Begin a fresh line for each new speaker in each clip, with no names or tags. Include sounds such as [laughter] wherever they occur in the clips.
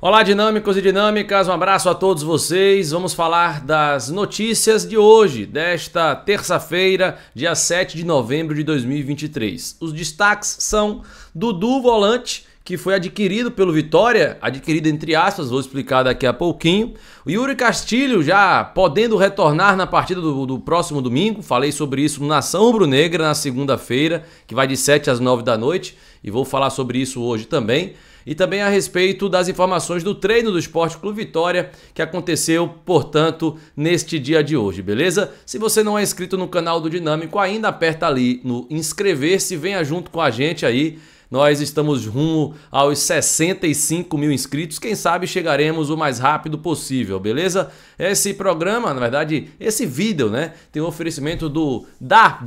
Olá, dinâmicos e dinâmicas, um abraço a todos vocês. Vamos falar das notícias de hoje, desta terça-feira, dia 7 de novembro de 2023. Os destaques são Dudu Volante, que foi adquirido pelo Vitória, adquirido entre aspas, vou explicar daqui a pouquinho. O Yuri Castilho já podendo retornar na partida do, do próximo domingo, falei sobre isso no São Bruno negra na segunda-feira, que vai de 7 às 9 da noite, e vou falar sobre isso hoje também e também a respeito das informações do treino do Esporte Clube Vitória que aconteceu, portanto, neste dia de hoje, beleza? Se você não é inscrito no canal do Dinâmico ainda, aperta ali no inscrever-se, venha junto com a gente aí nós estamos rumo aos 65 mil inscritos. Quem sabe chegaremos o mais rápido possível, beleza? Esse programa, na verdade, esse vídeo, né? Tem um oferecimento do da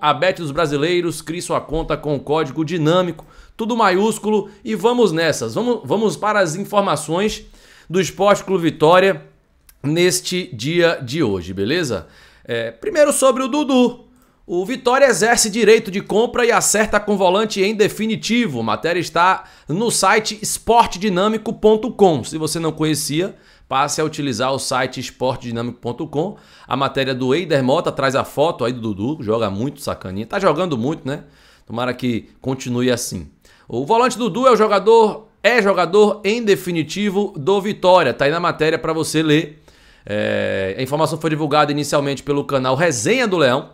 a Bet dos Brasileiros. Crie sua conta com o código dinâmico, tudo maiúsculo. E vamos nessas. Vamos, vamos para as informações do Esporte Clube Vitória neste dia de hoje, beleza? É, primeiro sobre o Dudu. O Vitória exerce direito de compra e acerta com volante em definitivo. A matéria está no site esportedinâmico.com. Se você não conhecia, passe a utilizar o site esportedinâmico.com. A matéria do Eider Mota traz a foto aí do Dudu, joga muito sacaninha. Tá jogando muito, né? Tomara que continue assim. O volante Dudu é o jogador, é jogador em definitivo do Vitória. Tá aí na matéria para você ler. É, a informação foi divulgada inicialmente pelo canal Resenha do Leão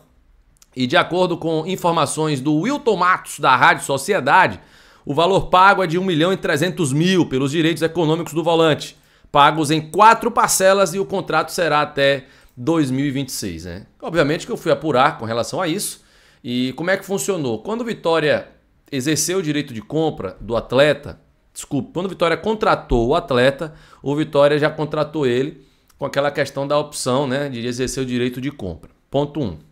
e de acordo com informações do Wilton Matos, da Rádio Sociedade, o valor pago é de 1 milhão e 300 mil pelos direitos econômicos do volante, pagos em quatro parcelas e o contrato será até 2026. Né? Obviamente que eu fui apurar com relação a isso. E como é que funcionou? Quando Vitória exerceu o direito de compra do atleta, desculpe, quando Vitória contratou o atleta, o Vitória já contratou ele com aquela questão da opção né, de exercer o direito de compra. Ponto 1. Um.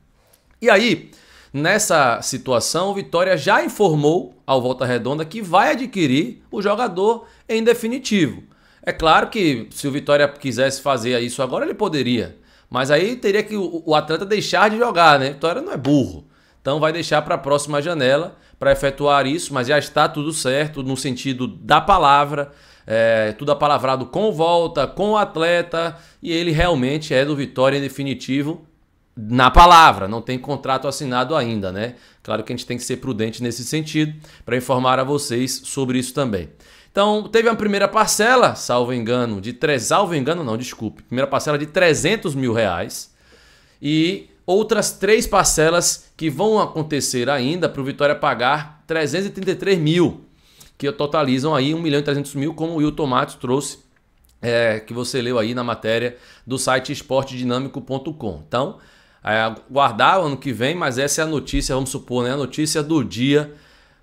E aí, nessa situação, o Vitória já informou ao Volta Redonda que vai adquirir o jogador em definitivo. É claro que se o Vitória quisesse fazer isso agora, ele poderia. Mas aí teria que o atleta deixar de jogar, né? Vitória não é burro. Então vai deixar para a próxima janela para efetuar isso, mas já está tudo certo no sentido da palavra. É, tudo apalavrado com volta, com o atleta, e ele realmente é do Vitória em definitivo na palavra, não tem contrato assinado ainda, né? Claro que a gente tem que ser prudente nesse sentido para informar a vocês sobre isso também. Então, teve uma primeira parcela, salvo engano, de três salvo engano não, desculpe, primeira parcela de 300 mil reais e outras três parcelas que vão acontecer ainda para o Vitória pagar 333 mil, que totalizam aí 1 milhão e 300 mil, como o Wilton Matos trouxe é, que você leu aí na matéria do site esportedinâmico.com. Então, é, aguardar o ano que vem, mas essa é a notícia, vamos supor, né? A notícia do dia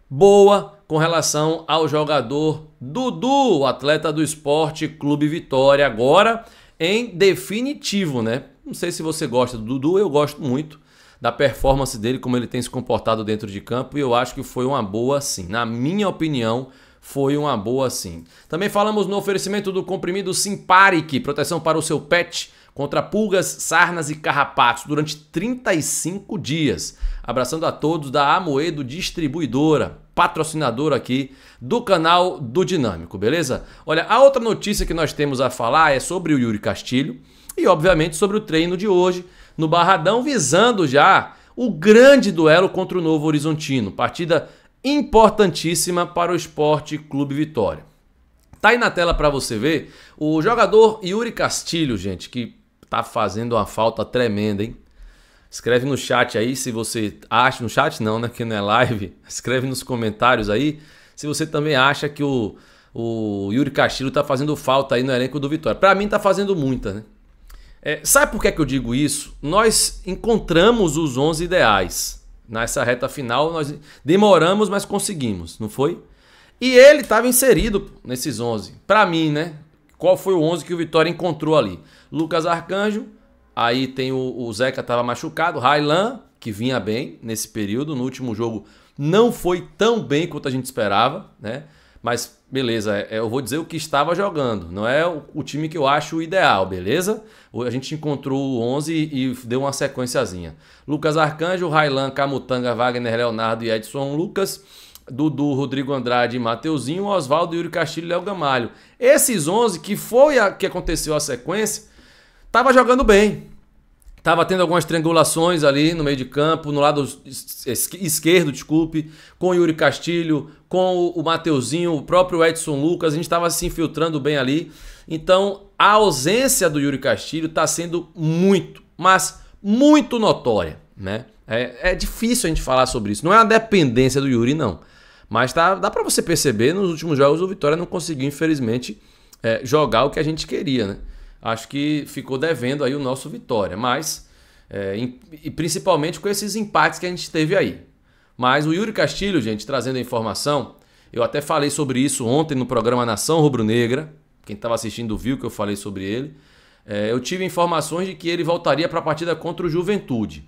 boa com relação ao jogador Dudu, o atleta do Esporte Clube Vitória, agora em definitivo, né? Não sei se você gosta do Dudu, eu gosto muito da performance dele, como ele tem se comportado dentro de campo, e eu acho que foi uma boa sim. Na minha opinião, foi uma boa sim. Também falamos no oferecimento do comprimido Simparic, proteção para o seu pet contra pulgas, sarnas e carrapatos durante 35 dias. Abraçando a todos da Amoedo Distribuidora, patrocinador aqui do canal do Dinâmico, beleza? Olha, a outra notícia que nós temos a falar é sobre o Yuri Castilho e, obviamente, sobre o treino de hoje no Barradão, visando já o grande duelo contra o Novo Horizontino. Partida importantíssima para o Esporte Clube Vitória. Tá aí na tela para você ver o jogador Yuri Castilho, gente, que tá fazendo uma falta tremenda, hein? Escreve no chat aí se você acha, no chat não, né, que não é live. [laughs] Escreve nos comentários aí se você também acha que o, o Yuri Castilho tá fazendo falta aí no elenco do Vitória. Para mim tá fazendo muita, né? É, sabe por que, é que eu digo isso? Nós encontramos os 11 ideais. Nessa reta final, nós demoramos, mas conseguimos, não foi? E ele estava inserido nesses 11. Para mim, né? Qual foi o 11 que o Vitória encontrou ali? Lucas Arcanjo, aí tem o, o Zeca estava machucado, Railan, que vinha bem nesse período, no último jogo não foi tão bem quanto a gente esperava, né? Mas beleza, é, é, eu vou dizer o que estava jogando, não é o time que eu acho ideal, beleza? A gente encontrou o 11 e deu uma sequenciazinha. Lucas Arcanjo, Railan, Camutanga, Wagner, Leonardo e Edson Lucas. Dudu, Rodrigo Andrade, Mateuzinho, Oswaldo, Yuri Castilho e Léo Gamalho. Esses 11, que foi a que aconteceu a sequência, tava jogando bem. Tava tendo algumas triangulações ali no meio de campo, no lado esquerdo, desculpe, com o Yuri Castilho, com o Mateuzinho, o próprio Edson Lucas, a gente estava se infiltrando bem ali. Então, a ausência do Yuri Castilho está sendo muito, mas muito notória, né? É, é, difícil a gente falar sobre isso. Não é a dependência do Yuri, não. Mas tá, dá para você perceber, nos últimos jogos o Vitória não conseguiu, infelizmente, é, jogar o que a gente queria, né? acho que ficou devendo aí o nosso Vitória, mas é, e principalmente com esses empates que a gente teve aí. Mas o Yuri Castilho, gente, trazendo a informação, eu até falei sobre isso ontem no programa Nação Rubro-Negra. Quem estava assistindo viu que eu falei sobre ele. É, eu tive informações de que ele voltaria para a partida contra o Juventude,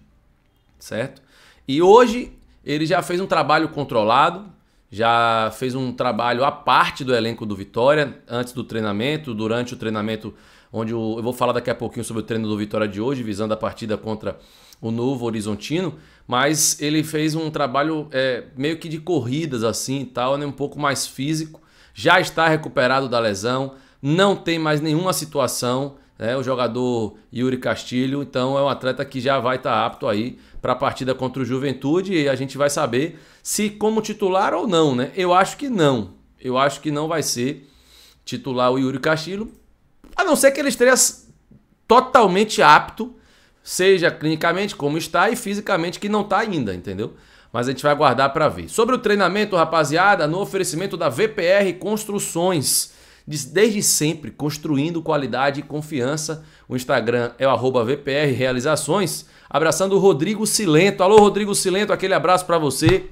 certo? E hoje ele já fez um trabalho controlado, já fez um trabalho à parte do elenco do Vitória, antes do treinamento, durante o treinamento, onde eu, eu vou falar daqui a pouquinho sobre o treino do Vitória de hoje, visando a partida contra o Novo Horizontino, mas ele fez um trabalho é, meio que de corridas assim e tal, né, um pouco mais físico, já está recuperado da lesão, não tem mais nenhuma situação, né? o jogador Yuri Castilho. Então é um atleta que já vai estar tá apto aí para a partida contra o Juventude e a gente vai saber se como titular ou não, né? Eu acho que não. Eu acho que não vai ser titular o Yuri Castilho, a não ser que ele esteja totalmente apto, seja clinicamente como está e fisicamente que não está ainda, entendeu? Mas a gente vai aguardar para ver. Sobre o treinamento, rapaziada, no oferecimento da VPR Construções desde sempre construindo qualidade e confiança. O Instagram é o VPR Realizações. Abraçando o Rodrigo Silento. Alô, Rodrigo Silento, aquele abraço para você.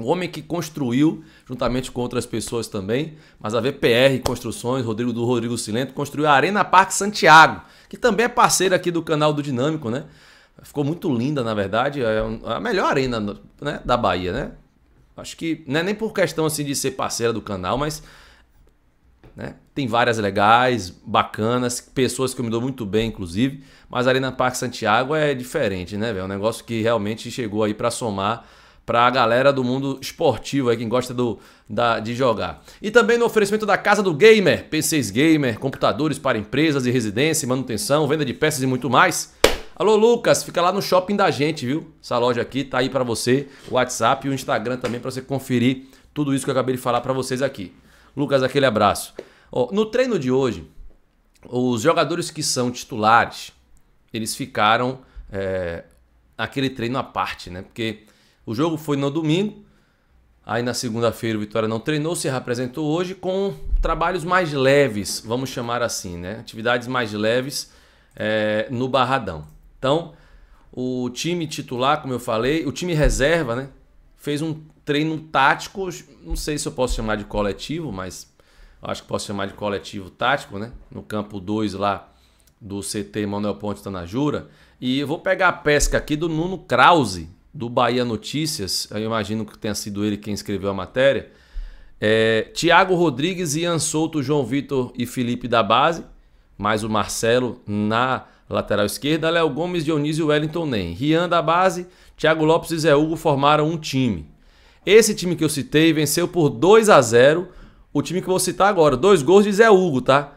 O homem que construiu, juntamente com outras pessoas também, mas a VPR Construções, Rodrigo do Rodrigo Silento, construiu a Arena Parque Santiago, que também é parceira aqui do canal do Dinâmico, né? Ficou muito linda, na verdade. É a melhor arena né? da Bahia, né? Acho que não é nem por questão assim de ser parceira do canal, mas né? Tem várias legais, bacanas, pessoas que eu me dou muito bem, inclusive, mas ali na Parque Santiago é diferente, né? É um negócio que realmente chegou aí para somar para a galera do mundo esportivo aí, quem gosta do, da, de jogar. E também no oferecimento da Casa do Gamer, PCs Gamer, computadores para empresas e residência, manutenção, venda de peças e muito mais. Alô Lucas, fica lá no shopping da gente, viu? Essa loja aqui tá aí para você, o WhatsApp e o Instagram também para você conferir tudo isso que eu acabei de falar para vocês aqui. Lucas, aquele abraço. Oh, no treino de hoje, os jogadores que são titulares, eles ficaram é, aquele treino à parte, né? Porque o jogo foi no domingo, aí na segunda-feira o Vitória não treinou, se representou hoje com trabalhos mais leves, vamos chamar assim, né? Atividades mais leves é, no Barradão. Então, o time titular, como eu falei, o time reserva, né? fez um treino tático, não sei se eu posso chamar de coletivo, mas acho que posso chamar de coletivo tático, né? No campo 2 lá do CT Manuel Ponte Tanajura. E eu vou pegar a pesca aqui do Nuno Krause, do Bahia Notícias. Eu imagino que tenha sido ele quem escreveu a matéria. É, Tiago Rodrigues, Ian Souto, João Vitor e Felipe da base. Mais o Marcelo na lateral esquerda. Léo Gomes, Dionísio e Wellington Nem. Rian da base. Thiago Lopes e Zé Hugo formaram um time. Esse time que eu citei venceu por 2 a 0 o time que eu vou citar agora. Dois gols de Zé Hugo, tá?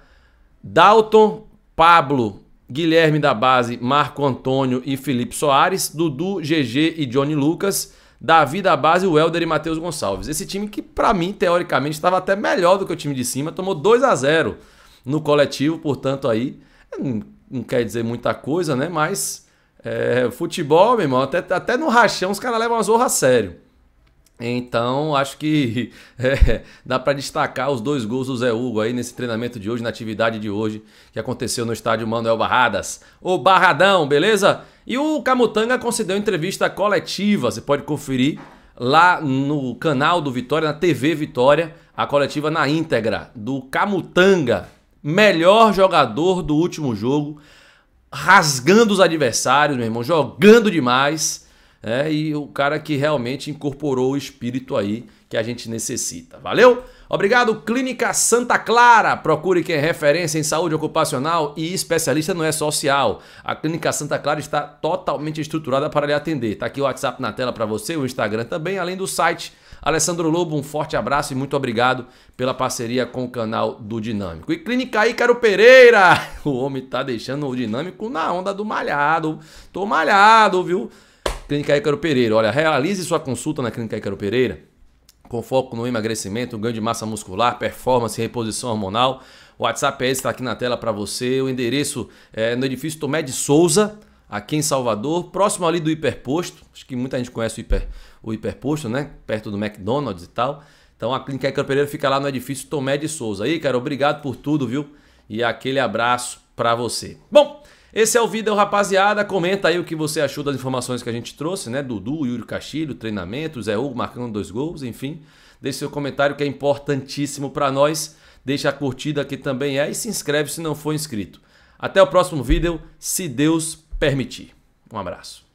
Dalton, Pablo, Guilherme da base, Marco Antônio e Felipe Soares, Dudu, GG e Johnny Lucas, Davi da base, o Helder e Matheus Gonçalves. Esse time que para mim teoricamente estava até melhor do que o time de cima, tomou 2 a 0 no coletivo, portanto aí não quer dizer muita coisa, né? Mas é, futebol, meu irmão, até, até no rachão os caras levam as zorra a sério. Então, acho que [laughs] é, dá para destacar os dois gols do Zé Hugo aí nesse treinamento de hoje, na atividade de hoje, que aconteceu no estádio Manuel Barradas. O Barradão, beleza? E o Camutanga concedeu entrevista coletiva, você pode conferir lá no canal do Vitória, na TV Vitória, a coletiva na íntegra do Camutanga, melhor jogador do último jogo, rasgando os adversários, meu irmão, jogando demais. Né? E o cara que realmente incorporou o espírito aí que a gente necessita. Valeu? Obrigado, Clínica Santa Clara. Procure quem é referência em saúde ocupacional e especialista não é social. A Clínica Santa Clara está totalmente estruturada para lhe atender. Está aqui o WhatsApp na tela para você, o Instagram também, além do site Alessandro Lobo, um forte abraço e muito obrigado pela parceria com o canal do Dinâmico. E Clínica Ícaro Pereira, [laughs] o homem tá deixando o Dinâmico na onda do malhado. Tô malhado, viu? Clínica Ícaro Pereira, olha, realize sua consulta na Clínica Ícaro Pereira com foco no emagrecimento, ganho de massa muscular, performance, reposição hormonal. O WhatsApp é esse, está aqui na tela para você. O endereço é no edifício Tomé de Souza, aqui em Salvador, próximo ali do hiperposto. Acho que muita gente conhece o, hiper, o hiperposto, né? Perto do McDonald's e tal. Então a Clínica Ecran Pereira fica lá no edifício Tomé de Souza. Aí, cara, obrigado por tudo, viu? E aquele abraço para você. Bom, esse é o vídeo, rapaziada. Comenta aí o que você achou das informações que a gente trouxe, né? Dudu, Yuri Castilho, treinamento, Zé Hugo marcando dois gols, enfim. Deixe seu comentário que é importantíssimo para nós. Deixa a curtida que também é e se inscreve se não for inscrito. Até o próximo vídeo, se Deus permitir. Um abraço.